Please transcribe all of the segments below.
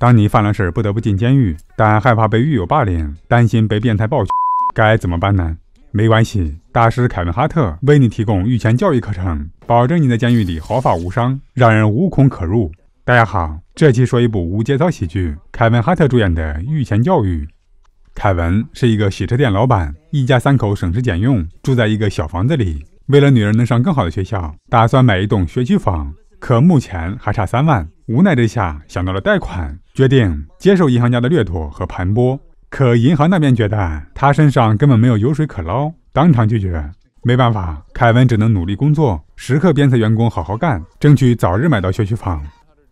当你犯了事不得不进监狱，但害怕被狱友霸凌，担心被变态暴该怎么办呢？没关系，大师凯文哈特为你提供御前教育课程，保证你在监狱里毫发无伤，让人无孔可入。大家好，这期说一部无节操喜剧，凯文哈特主演的《御前教育》。凯文是一个洗车店老板，一家三口省吃俭用，住在一个小房子里，为了女儿能上更好的学校，打算买一栋学区房。可目前还差三万，无奈之下想到了贷款，决定接受银行家的掠夺和盘剥。可银行那边觉得他身上根本没有油水可捞，当场拒绝。没办法，凯文只能努力工作，时刻鞭策员工好好干，争取早日买到学区房。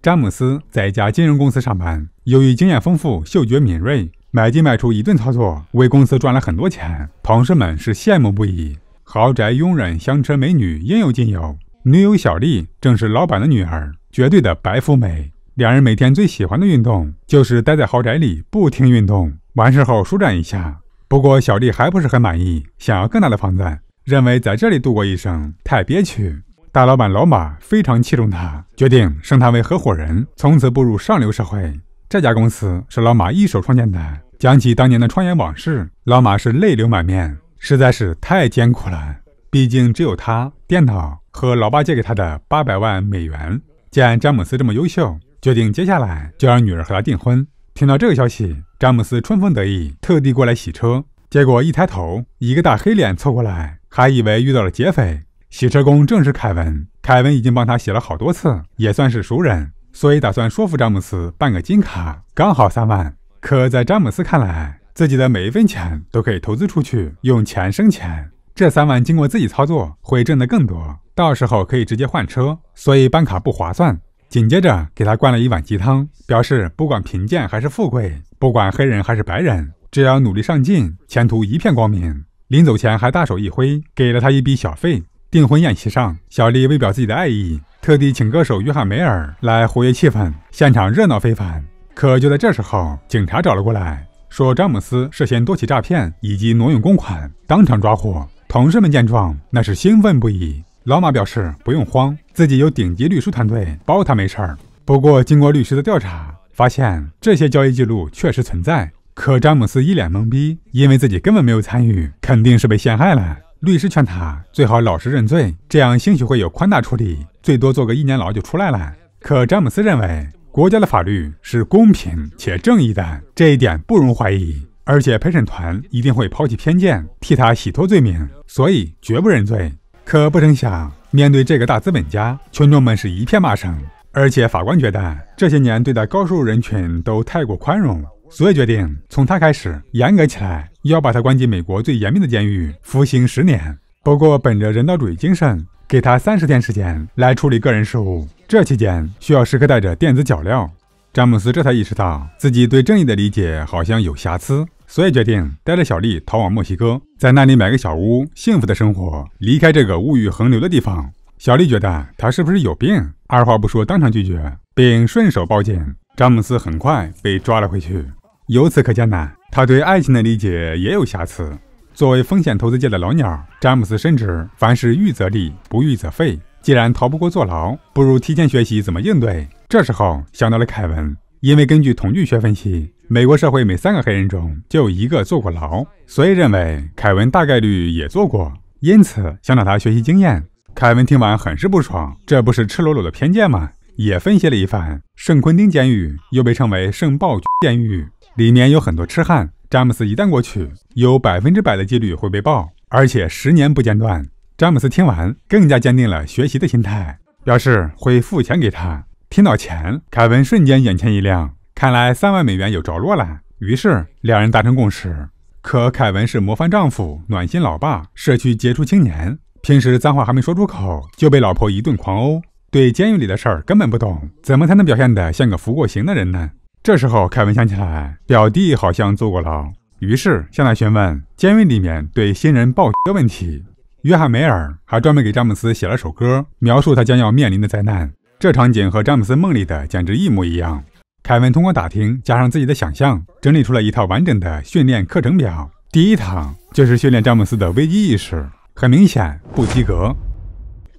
詹姆斯在一家金融公司上班，由于经验丰富、嗅觉敏锐，买进卖出一顿操作，为公司赚了很多钱。同事们是羡慕不已，豪宅、佣人、香车、美女，应有尽有。女友小丽正是老板的女儿，绝对的白富美。两人每天最喜欢的运动就是待在豪宅里不停运动，完事后舒展一下。不过小丽还不是很满意，想要更大的房子，认为在这里度过一生太憋屈。大老板老马非常器重她，决定升她为合伙人，从此步入上流社会。这家公司是老马一手创建的。讲起当年的创业往事，老马是泪流满面，实在是太艰苦了。毕竟只有他电脑和老爸借给他的八百万美元。见詹姆斯这么优秀，决定接下来就让女儿和他订婚。听到这个消息，詹姆斯春风得意，特地过来洗车。结果一抬头，一个大黑脸凑过来，还以为遇到了劫匪。洗车工正是凯文，凯文已经帮他洗了好多次，也算是熟人，所以打算说服詹姆斯办个金卡，刚好三万。可在詹姆斯看来，自己的每一分钱都可以投资出去，用钱生钱。这三万经过自己操作会挣得更多，到时候可以直接换车，所以办卡不划算。紧接着给他灌了一碗鸡汤，表示不管贫贱还是富贵，不管黑人还是白人，只要努力上进，前途一片光明。临走前还大手一挥，给了他一笔小费。订婚宴席上，小丽为表自己的爱意，特地请歌手约翰梅尔来活跃气氛，现场热闹非凡。可就在这时候，警察找了过来，说詹姆斯涉嫌多起诈骗以及挪用公款，当场抓获。同事们见状，那是兴奋不已。老马表示不用慌，自己有顶级律师团队，包他没事儿。不过，经过律师的调查，发现这些交易记录确实存在。可詹姆斯一脸懵逼，因为自己根本没有参与，肯定是被陷害了。律师劝他最好老实认罪，这样兴许会有宽大处理，最多坐个一年牢就出来了。可詹姆斯认为，国家的法律是公平且正义的，这一点不容怀疑。而且陪审团一定会抛弃偏见，替他洗脱罪名，所以绝不认罪。可不曾想，面对这个大资本家，群众们是一片骂声。而且法官觉得这些年对待高收入人群都太过宽容，所以决定从他开始严格起来，要把他关进美国最严密的监狱服刑十年。不过本着人道主义精神，给他三十天时间来处理个人事务，这期间需要时刻带着电子脚镣。詹姆斯这才意识到自己对正义的理解好像有瑕疵，所以决定带着小丽逃往墨西哥，在那里买个小屋，幸福的生活，离开这个物欲横流的地方。小丽觉得他是不是有病，二话不说当场拒绝，并顺手报警。詹姆斯很快被抓了回去。由此可见呢，他对爱情的理解也有瑕疵。作为风险投资界的老鸟，詹姆斯深知凡事预则立，不预则废。既然逃不过坐牢，不如提前学习怎么应对。这时候想到了凯文，因为根据统计学分析，美国社会每三个黑人中就有一个坐过牢，所以认为凯文大概率也坐过，因此想找他学习经验。凯文听完很是不爽，这不是赤裸裸的偏见吗？也分析了一番，圣昆丁监狱又被称为圣暴监狱，里面有很多痴汉。詹姆斯一旦过去，有百分之百的几率会被爆，而且十年不间断。詹姆斯听完更加坚定了学习的心态，表示会付钱给他。听到钱，凯文瞬间眼前一亮，看来三万美元有着落了。于是两人达成共识。可凯文是模范丈夫、暖心老爸、社区杰出青年，平时脏话还没说出口，就被老婆一顿狂殴。对监狱里的事儿根本不懂，怎么才能表现得像个服过刑的人呢？这时候凯文想起来，表弟好像坐过牢，于是向他询问监狱里面对新人报的问题。约翰梅尔还专门给詹姆斯写了首歌，描述他将要面临的灾难。这场景和詹姆斯梦里的简直一模一样。凯文通过打听，加上自己的想象，整理出了一套完整的训练课程表。第一堂就是训练詹姆斯的危机意识，很明显不及格。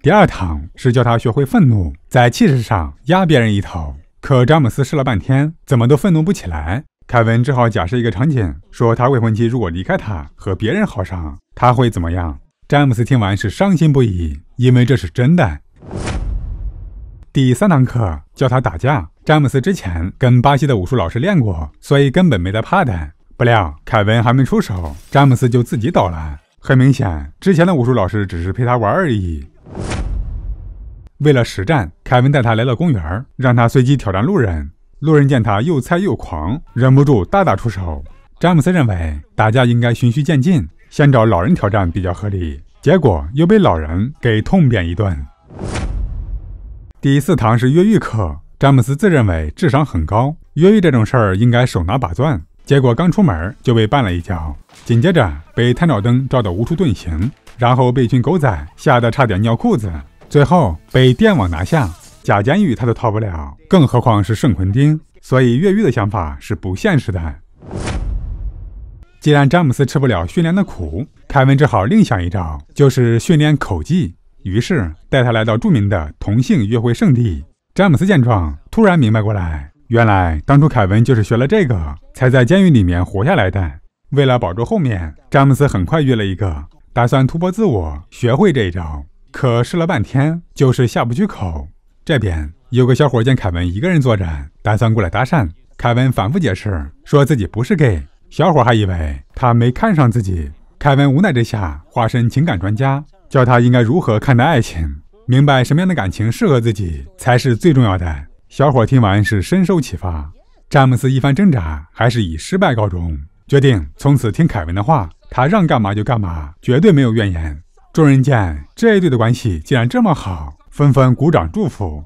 第二堂是教他学会愤怒，在气势上压别人一头。可詹姆斯试了半天，怎么都愤怒不起来。凯文只好假设一个场景，说他未婚妻如果离开他，和别人好上，他会怎么样？詹姆斯听完是伤心不已，因为这是真的。第三堂课教他打架，詹姆斯之前跟巴西的武术老师练过，所以根本没得怕的。不料凯文还没出手，詹姆斯就自己倒了。很明显，之前的武术老师只是陪他玩而已。为了实战，凯文带他来到公园，让他随机挑战路人。路人见他又菜又狂，忍不住大打出手。詹姆斯认为打架应该循序渐进，先找老人挑战比较合理，结果又被老人给痛扁一顿。第四堂是越狱课。詹姆斯自认为智商很高，越狱这种事儿应该手拿把钻。结果刚出门就被绊了一跤，紧接着被探照灯照得无处遁形，然后被一群狗仔吓得差点尿裤子，最后被电网拿下假监狱，他都逃不了，更何况是圣魂钉？所以越狱的想法是不现实的。既然詹姆斯吃不了训练的苦，凯文只好另想一招，就是训练口技。于是带他来到著名的同性约会圣地。詹姆斯见状，突然明白过来，原来当初凯文就是学了这个，才在监狱里面活下来的。为了保住后面，詹姆斯很快约了一个，打算突破自我，学会这一招。可试了半天，就是下不去口。这边有个小伙见凯文一个人坐着，打算过来搭讪。凯文反复解释，说自己不是 gay。小伙还以为他没看上自己。凯文无奈之下，化身情感专家。教他应该如何看待爱情，明白什么样的感情适合自己才是最重要的。小伙听完是深受启发。詹姆斯一番挣扎，还是以失败告终，决定从此听凯文的话，他让干嘛就干嘛，绝对没有怨言。众人见这一对的关系竟然这么好，纷纷鼓掌祝福。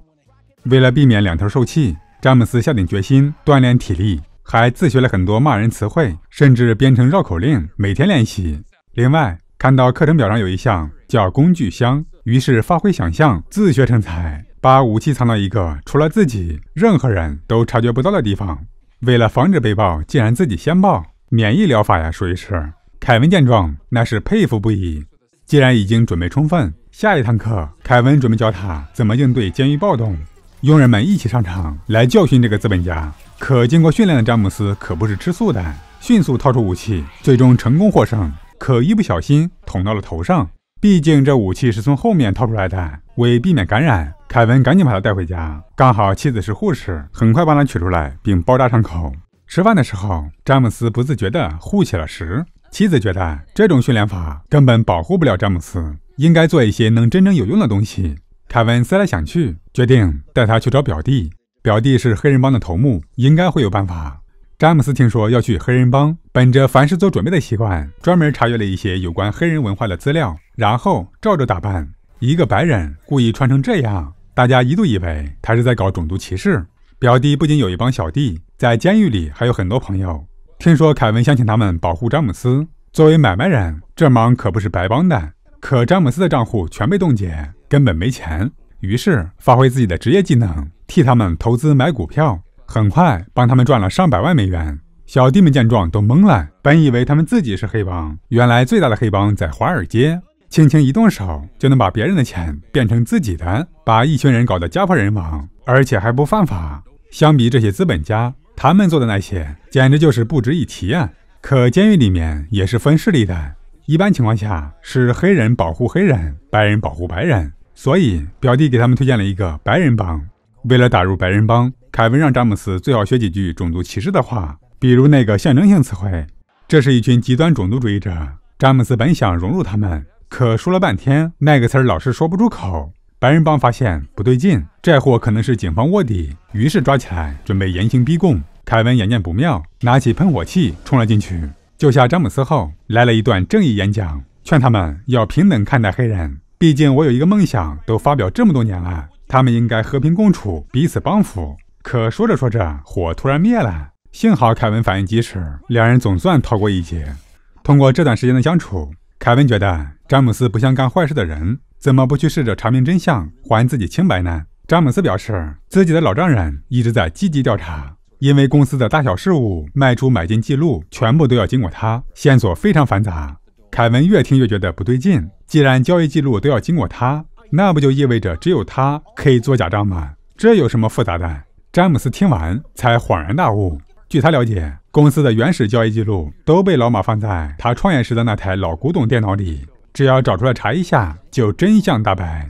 为了避免两头受气，詹姆斯下定决心锻炼体力，还自学了很多骂人词汇，甚至编成绕口令，每天练习。另外，看到课程表上有一项。叫工具箱，于是发挥想象，自学成才，把武器藏到一个除了自己任何人都察觉不到的地方。为了防止被爆，竟然自己先爆，免疫疗法呀，属于是。凯文见状，那是佩服不已。既然已经准备充分，下一堂课，凯文准备教他怎么应对监狱暴动。佣人们一起上场来教训这个资本家。可经过训练的詹姆斯可不是吃素的，迅速掏出武器，最终成功获胜。可一不小心捅到了头上。毕竟这武器是从后面掏出来的，为避免感染，凯文赶紧把它带回家。刚好妻子是护士，很快帮他取出来并包扎伤口。吃饭的时候，詹姆斯不自觉地护起了食。妻子觉得这种训练法根本保护不了詹姆斯，应该做一些能真正有用的东西。凯文思来想去，决定带他去找表弟。表弟是黑人帮的头目，应该会有办法。詹姆斯听说要去黑人帮，本着凡事做准备的习惯，专门查阅了一些有关黑人文化的资料，然后照着打扮。一个白人故意穿成这样，大家一度以为他是在搞种族歧视。表弟不仅有一帮小弟，在监狱里还有很多朋友。听说凯文想请他们保护詹姆斯，作为买卖人，这忙可不是白帮的。可詹姆斯的账户全被冻结，根本没钱，于是发挥自己的职业技能，替他们投资买股票。很快帮他们赚了上百万美元，小弟们见状都懵了。本以为他们自己是黑帮，原来最大的黑帮在华尔街。轻轻一动手就能把别人的钱变成自己的，把一群人搞得家破人亡，而且还不犯法。相比这些资本家，他们做的那些简直就是不值一提啊！可监狱里面也是分势力的，一般情况下是黑人保护黑人，白人保护白人。所以表弟给他们推荐了一个白人帮，为了打入白人帮。凯文让詹姆斯最好学几句种族歧视的话，比如那个象征性词汇。这是一群极端种族主义者。詹姆斯本想融入他们，可说了半天，那个词儿老是说不出口。白人帮发现不对劲，这货可能是警方卧底，于是抓起来准备严刑逼供。凯文眼见不妙，拿起喷火器冲了进去，救下詹姆斯后，来了一段正义演讲，劝他们要平等看待黑人。毕竟我有一个梦想，都发表这么多年了，他们应该和平共处，彼此帮扶。可说着说着，火突然灭了。幸好凯文反应及时，两人总算逃过一劫。通过这段时间的相处，凯文觉得詹姆斯不像干坏事的人，怎么不去试着查明真相，还自己清白呢？詹姆斯表示，自己的老丈人一直在积极调查，因为公司的大小事务、卖出买进记录全部都要经过他，线索非常繁杂。凯文越听越觉得不对劲，既然交易记录都要经过他，那不就意味着只有他可以做假账吗？这有什么复杂的？詹姆斯听完才恍然大悟。据他了解，公司的原始交易记录都被老马放在他创业时的那台老古董电脑里，只要找出来查一下，就真相大白。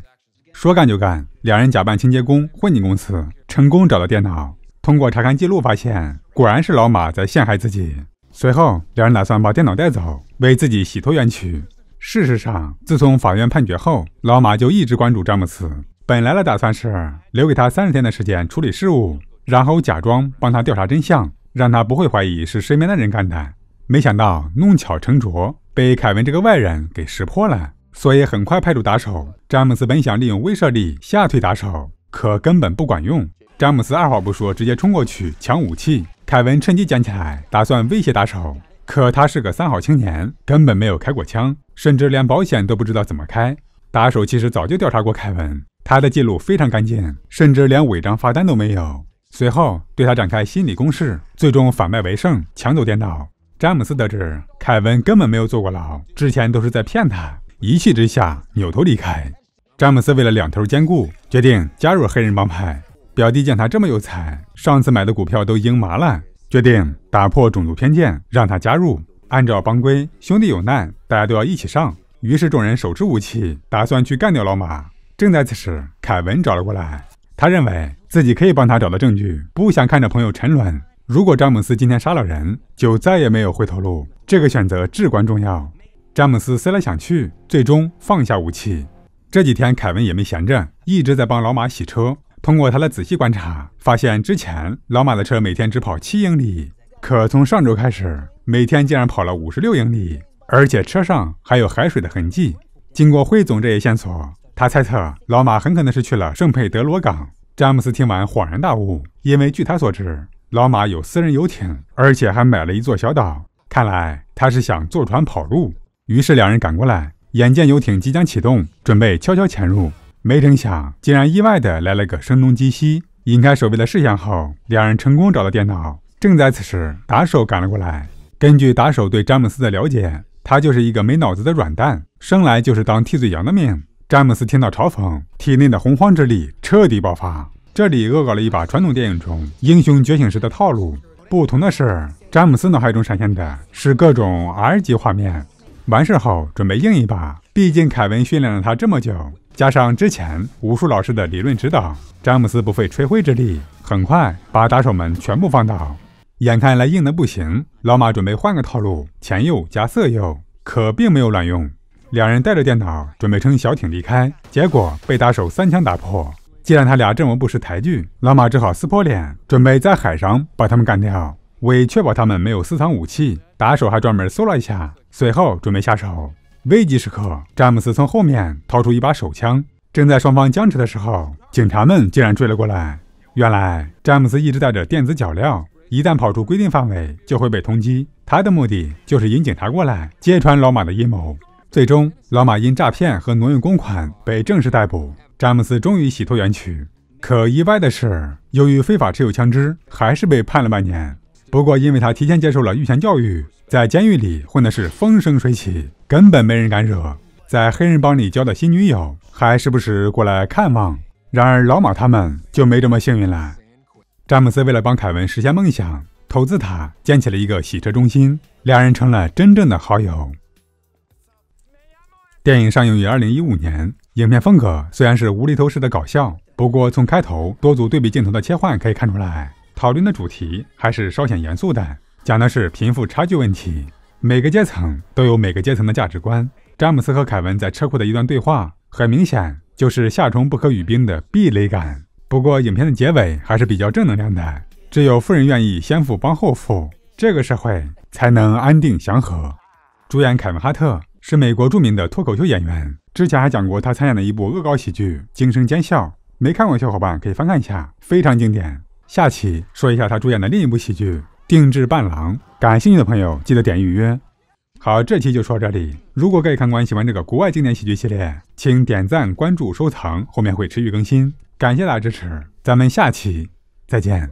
说干就干，两人假扮清洁工混进公司，成功找到电脑。通过查看记录，发现果然是老马在陷害自己。随后，两人打算把电脑带走，为自己洗脱冤屈。事实上，自从法院判决后，老马就一直关注詹姆斯。本来的打算是留给他三十天的时间处理事务，然后假装帮他调查真相，让他不会怀疑是身边的人干的。没想到弄巧成拙，被凯文这个外人给识破了，所以很快派出打手。詹姆斯本想利用威慑力吓退打手，可根本不管用。詹姆斯二话不说，直接冲过去抢武器。凯文趁机捡起来，打算威胁打手，可他是个三好青年，根本没有开过枪，甚至连保险都不知道怎么开。打手其实早就调查过凯文，他的记录非常干净，甚至连违章罚单都没有。随后对他展开心理攻势，最终反败为胜，抢走电脑。詹姆斯得知凯文根本没有坐过牢，之前都是在骗他。一气之下扭头离开。詹姆斯为了两头兼顾，决定加入黑人帮派。表弟见他这么有才，上次买的股票都赢麻了，决定打破种族偏见，让他加入。按照帮规，兄弟有难，大家都要一起上。于是众人手持武器，打算去干掉老马。正在此时，凯文找了过来。他认为自己可以帮他找到证据，不想看着朋友沉沦。如果詹姆斯今天杀了人，就再也没有回头路。这个选择至关重要。詹姆斯思来想去，最终放下武器。这几天凯文也没闲着，一直在帮老马洗车。通过他的仔细观察，发现之前老马的车每天只跑七英里，可从上周开始，每天竟然跑了五十六英里。而且车上还有海水的痕迹。经过汇总这一线索，他猜测老马很可能是去了圣佩德罗港。詹姆斯听完恍然大悟，因为据他所知，老马有私人游艇，而且还买了一座小岛，看来他是想坐船跑路。于是两人赶过来，眼见游艇即将启动，准备悄悄潜入，没成想竟然意外的来了个声东击西，引开守卫的视线后，两人成功找到电脑。正在此时，打手赶了过来。根据打手对詹姆斯的了解。他就是一个没脑子的软蛋，生来就是当替罪羊的命。詹姆斯听到嘲讽，体内的洪荒之力彻底爆发。这里恶搞了一把传统电影中英雄觉醒时的套路，不同的是，詹姆斯脑海中闪现的是各种 R 级画面。完事后，准备硬一把，毕竟凯文训练了他这么久，加上之前武术老师的理论指导，詹姆斯不费吹灰之力，很快把打手们全部放倒。眼看来硬的不行，老马准备换个套路，钱右加色诱，可并没有卵用。两人带着电脑，准备乘小艇离开，结果被打手三枪打破。既然他俩这么不识抬举，老马只好撕破脸，准备在海上把他们干掉。为确保他们没有私藏武器，打手还专门搜了一下，随后准备下手。危急时刻，詹姆斯从后面掏出一把手枪。正在双方僵持的时候，警察们竟然追了过来。原来詹姆斯一直带着电子脚镣。一旦跑出规定范围，就会被通缉。他的目的就是引警察过来，揭穿老马的阴谋。最终，老马因诈骗和挪用公款被正式逮捕。詹姆斯终于洗脱冤屈，可意外的是，由于非法持有枪支，还是被判了半年。不过，因为他提前接受了预前教育，在监狱里混的是风生水起，根本没人敢惹。在黑人帮里交的新女友，还时不时过来看望。然而，老马他们就没这么幸运了。詹姆斯为了帮凯文实现梦想，投资他建起了一个洗车中心，两人成了真正的好友。电影上映于二零一五年，影片风格虽然是无厘头式的搞笑，不过从开头多组对比镜头的切换可以看出来，讨论的主题还是稍显严肃的，讲的是贫富差距问题。每个阶层都有每个阶层的价值观。詹姆斯和凯文在车库的一段对话，很明显就是夏虫不可语冰的壁垒感。不过，影片的结尾还是比较正能量的。只有富人愿意先富帮后富，这个社会才能安定祥和。主演凯文·哈特是美国著名的脱口秀演员，之前还讲过他参演的一部恶搞喜剧《惊声尖笑》，没看过小伙伴可以翻看一下，非常经典。下期说一下他主演的另一部喜剧《定制伴郎》，感兴趣的朋友记得点预约。好，这期就说这里。如果各位看官喜欢这个国外经典喜剧系列，请点赞、关注、收藏，后面会持续更新。感谢大家支持，咱们下期再见。